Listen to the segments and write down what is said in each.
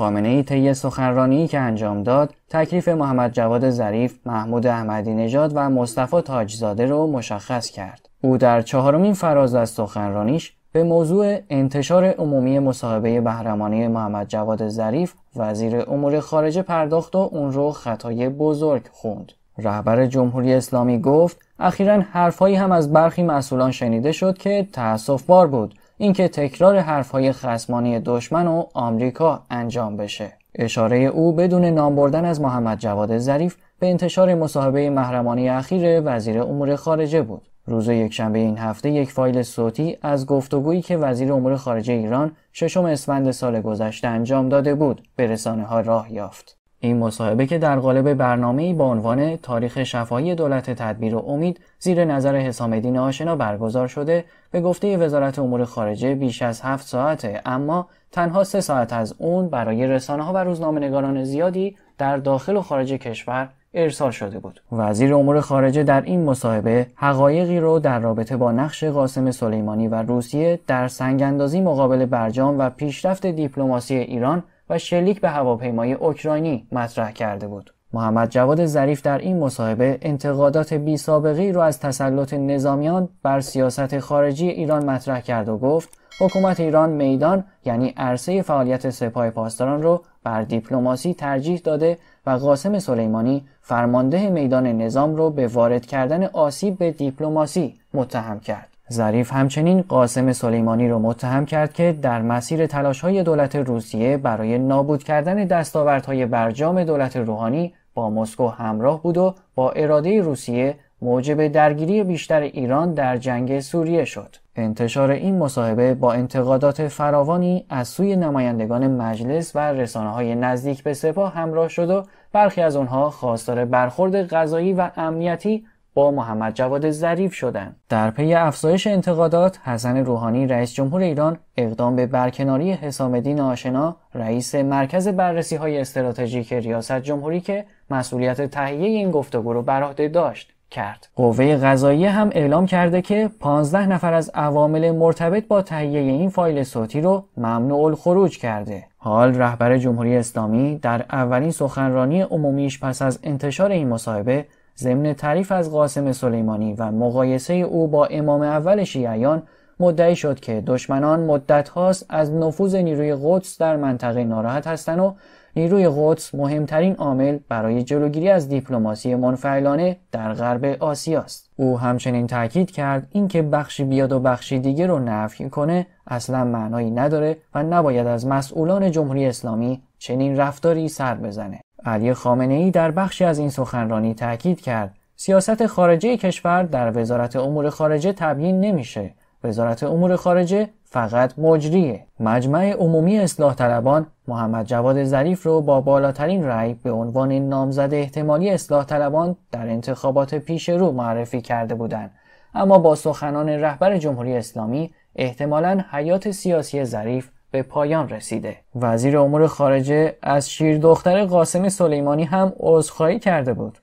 خامنه ای طی سخنرانی که انجام داد تکلیف محمد جواد ظریف، محمود احمدی نژاد و مصطفی تاجزاده را مشخص کرد. او در چهارمین فراز از سخنرانیش به موضوع انتشار عمومی مصاحبه بهرمانی محمد جواد ظریف وزیر امور خارجه پرداخت و اون رو خطای بزرگ خوند. رهبر جمهوری اسلامی گفت اخیرا حرفهایی هم از برخی مسئولان شنیده شد که تاسف بار بود اینکه تکرار حرفهای خصمانی دشمن و آمریکا انجام بشه اشاره او بدون نام بردن از محمد جواد ظریف به انتشار مصاحبه محرمانی اخیر وزیر امور خارجه بود روز یکشنبه این هفته یک فایل صوتی از گفتگویی که وزیر امور خارجه ایران ششم اسفند سال گذشته انجام داده بود به رسانه ها راه یافت این مصاحبه که در قالب برنامه‌ای با عنوان تاریخ شفاهی دولت تدبیر و امید زیر نظر دین آشنا برگزار شده به گفته وزارت امور خارجه بیش از هفت ساعته اما تنها سه ساعت از اون برای رسانه ها و روزنامه نگاران زیادی در داخل و خارج کشور ارسال شده بود وزیر امور خارجه در این مصاحبه حقایقی رو در رابطه با نقش قاسم سلیمانی و روسیه در سنگ مقابل برجام و پیشرفت دیپلماسی ایران و شلیک به هواپیمای اوکراینی مطرح کرده بود. محمد جواد ظریف در این مصاحبه انتقادات بی سابقی را از تسلط نظامیان بر سیاست خارجی ایران مطرح کرد و گفت حکومت ایران میدان یعنی عرصه فعالیت سپاه پاسداران رو بر دیپلماسی ترجیح داده و قاسم سلیمانی فرمانده میدان نظام رو به وارد کردن آسیب به دیپلماسی متهم کرد. ظریف همچنین قاسم سلیمانی را متهم کرد که در مسیر های دولت روسیه برای نابود کردن دستاوردهای برجام دولت روحانی با مسکو همراه بود و با اراده روسیه موجب درگیری بیشتر ایران در جنگ سوریه شد. انتشار این مصاحبه با انتقادات فراوانی از سوی نمایندگان مجلس و رسانه های نزدیک به سپاه همراه شد و برخی از آنها خواستار برخورد غذایی و امنیتی با محمد جواد ظریف شدند در پی افزایش انتقادات حسن روحانی رئیس جمهور ایران اقدام به برکناری حسام دین آشنا رئیس مرکز بررسی های استراتژیک ریاست جمهوری که مسئولیت تهیه این گفتگو رو بر عهده داشت کرد. قوه قضاییه هم اعلام کرده که 15 نفر از عوامل مرتبط با تهیه این فایل صوتی رو ممنوع الخروج کرده. حال رهبر جمهوری اسلامی در اولین سخنرانی عمومیش پس از انتشار این مصاحبه ضمن تعریف از قاسم سلیمانی و مقایسه او با امام اول شیعیان مدعی شد که دشمنان مدت از نفوذ نیروی قدس در منطقه ناراحت هستند و نیروی قدس مهمترین عامل برای جلوگیری از دیپلماسی منفعلانه در غرب آسیا است. او همچنین تاکید کرد اینکه بخشی بیاد و بخشی دیگه رو نفی کنه اصلا معنایی نداره و نباید از مسئولان جمهوری اسلامی چنین رفتاری سر بزنه. علی خامنه ای در بخشی از این سخنرانی تاکید کرد سیاست خارجه کشور در وزارت امور خارجه تبیین نمیشه وزارت امور خارجه فقط مجریه مجمع عمومی اصلاح طلبان محمد جواد ظریف رو با بالاترین رأی به عنوان نامزد احتمالی اصلاح طلبان در انتخابات پیش رو معرفی کرده بودند اما با سخنان رهبر جمهوری اسلامی احتمالا حیات سیاسی ظریف به پایان رسیده وزیر امور خارجه از شیر دختر قاسم سلیمانی هم عذرخواهی کرده بود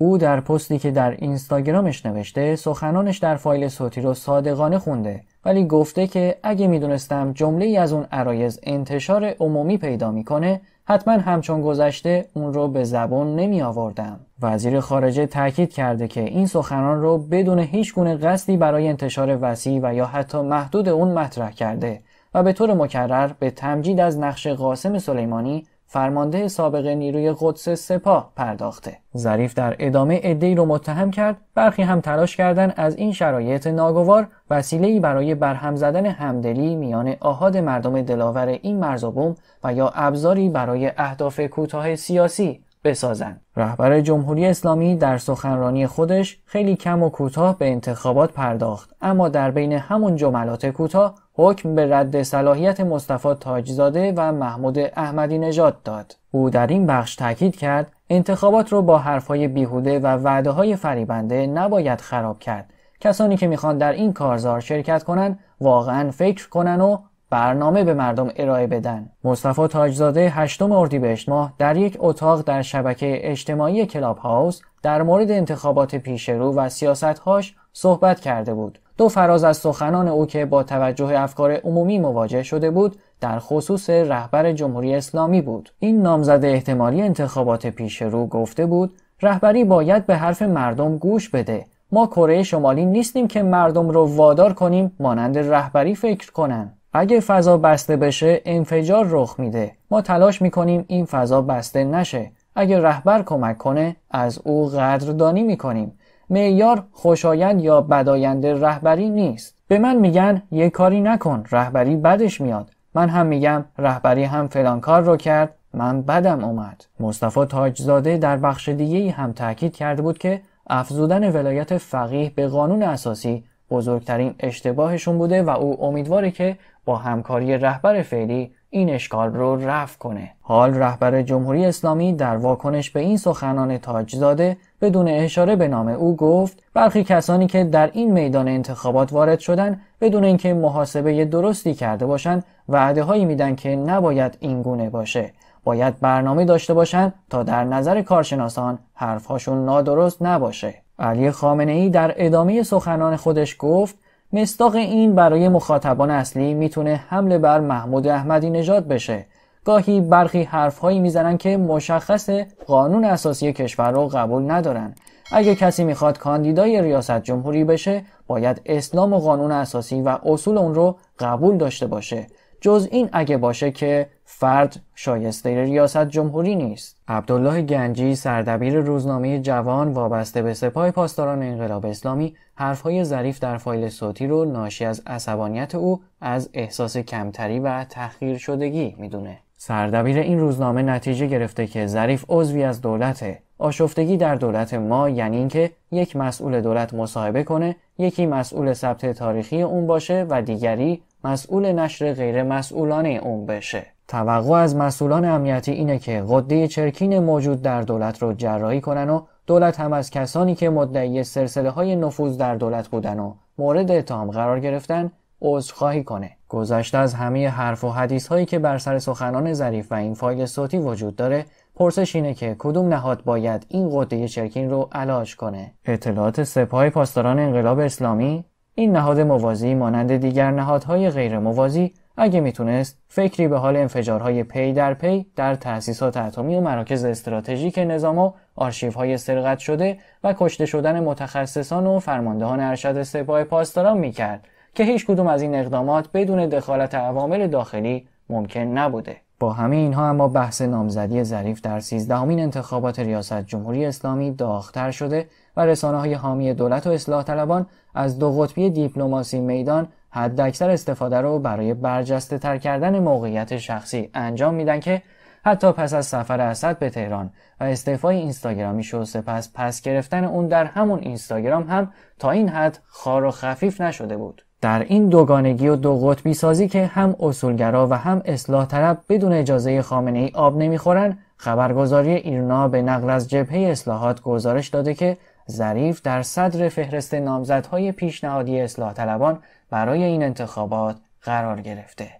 او در پستی که در اینستاگرامش نوشته سخنانش در فایل صوتی رو صادقانه خونده ولی گفته که اگه میدونستم جمله ای از اون عرایز انتشار عمومی پیدا میکنه حتما همچون گذشته اون رو به زبان نمی آوردم وزیر خارجه تاکید کرده که این سخنان رو بدون هیچ گونه قصدی برای انتشار وسیع و یا حتی محدود اون مطرح کرده و به طور مکرر به تمجید از نقش قاسم سلیمانی فرمانده سابق نیروی قدس سپاه پرداخته ظریف در ادامه عدهای رو متهم کرد برخی هم تلاش کردن از این شرایط ناگوار ای برای برهم زدن همدلی میان آهاد مردم دلاور این مرز و بوم و یا ابزاری برای اهداف کوتاه سیاسی بسازند رهبر جمهوری اسلامی در سخنرانی خودش خیلی کم و کوتاه به انتخابات پرداخت اما در بین همون جملات کوتاه حکم به رد صلاحیت مصطفی تاجزاده و محمود احمدی نژاد داد. او در این بخش تاکید کرد انتخابات رو با حرفهای بیهوده و وعده های فریبنده نباید خراب کرد. کسانی که میخوان در این کارزار شرکت کنند واقعا فکر کنن و برنامه به مردم ارائه بدن. مصطفی تاجزاده 8 اردیبهشت ماه در یک اتاق در شبکه اجتماعی کلاب هاوس در مورد انتخابات پیشرو و سیاستهاش صحبت کرده بود. دو فراز از سخنان او که با توجه افکار عمومی مواجه شده بود در خصوص رهبر جمهوری اسلامی بود این نامزد احتمالی انتخابات پیش رو گفته بود رهبری باید به حرف مردم گوش بده ما کره شمالی نیستیم که مردم رو وادار کنیم مانند رهبری فکر کنن اگه فضا بسته بشه انفجار رخ میده ما تلاش میکنیم این فضا بسته نشه اگه رهبر کمک کنه از او قدردانی میکنیم معیار خوشایند یا بداینده رهبری نیست به من میگن یه کاری نکن رهبری بدش میاد من هم میگم رهبری هم فلان کار رو کرد من بدم اومد مصطفی تاجزاده در بخش دیگه هم تاکید کرده بود که افزودن ولایت فقیه به قانون اساسی بزرگترین اشتباهشون بوده و او امیدواره که با همکاری رهبر فعلی این اشکال رو رفع کنه حال رهبر جمهوری اسلامی در واکنش به این سخنان تاجزاده بدون اشاره به نام او گفت برخی کسانی که در این میدان انتخابات وارد شدن بدون اینکه محاسبه درستی کرده باشند وعده هایی میدن که نباید این گونه باشه باید برنامه داشته باشند تا در نظر کارشناسان حرفهاشون نادرست نباشه علی خامنه ای در ادامه سخنان خودش گفت مستاق این برای مخاطبان اصلی میتونه حمله بر محمود احمدی نژاد بشه گاهی برخی حرفهایی میزنن که مشخص قانون اساسی کشور رو قبول ندارن اگه کسی میخواد کاندیدای ریاست جمهوری بشه باید اسلام و قانون اساسی و اصول اون رو قبول داشته باشه جز این اگه باشه که فرد شایسته ریاست جمهوری نیست عبدالله گنجی سردبیر روزنامه جوان وابسته به سپاه پاسداران انقلاب اسلامی حرفهای ظریف در فایل صوتی رو ناشی از عصبانیت او از احساس کمتری و تحقیر شدگی میدونه سردبیر این روزنامه نتیجه گرفته که ظریف عضوی از دولته آشفتگی در دولت ما یعنی اینکه یک مسئول دولت مصاحبه کنه یکی مسئول ثبت تاریخی اون باشه و دیگری مسئول نشر غیر مسئولانه اون بشه توقع از مسئولان امنیتی اینه که قده چرکین موجود در دولت رو جراحی کنن و دولت هم از کسانی که مدعی سرسله های نفوذ در دولت بودن و مورد اتهام قرار گرفتن عذرخواهی کنه گذشته از همه حرف و حدیث هایی که بر سر سخنان ظریف و این فایل صوتی وجود داره پرسش اینه که کدوم نهاد باید این قده چرکین رو علاج کنه اطلاعات سپاه پاسداران انقلاب اسلامی این نهاد موازی مانند دیگر نهادهای غیر موازی اگه میتونست فکری به حال انفجارهای پی در پی در تأسیسات اتمی و مراکز استراتژیک نظام و آرشیوهای سرقت شده و کشته شدن متخصصان و فرماندهان ارشد سپاه پاسداران میکرد که هیچ کدوم از این اقدامات بدون دخالت عوامل داخلی ممکن نبوده با همه اینها اما بحث نامزدی ظریف در سیزدهمین انتخابات ریاست جمهوری اسلامی داغتر شده و رسانه های حامی دولت و اصلاح طلبان از دو قطبی دیپلماسی میدان حد استفاده رو برای برجسته کردن موقعیت شخصی انجام میدن که حتی پس از سفر اسد به تهران و استعفای اینستاگرامی و سپس پس گرفتن اون در همون اینستاگرام هم تا این حد خار و خفیف نشده بود در این دوگانگی و دو قطبی سازی که هم اصولگرا و هم اصلاح طلب بدون اجازه خامنه ای آب نمیخورن خبرگزاری ایرنا به نقل از جبهه اصلاحات گزارش داده که ظریف در صدر فهرست نامزدهای پیشنهادی اصلاح طلبان برای این انتخابات قرار گرفته.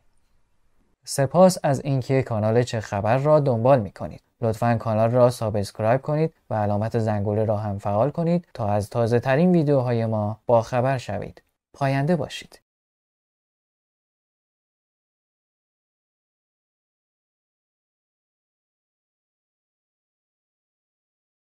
سپاس از اینکه کانال چه خبر را دنبال می کنید. لطفا کانال را سابسکرایب کنید و علامت زنگوله را هم فعال کنید تا از تازه ترین ویدیوهای ما با خبر شوید. پاینده باشید.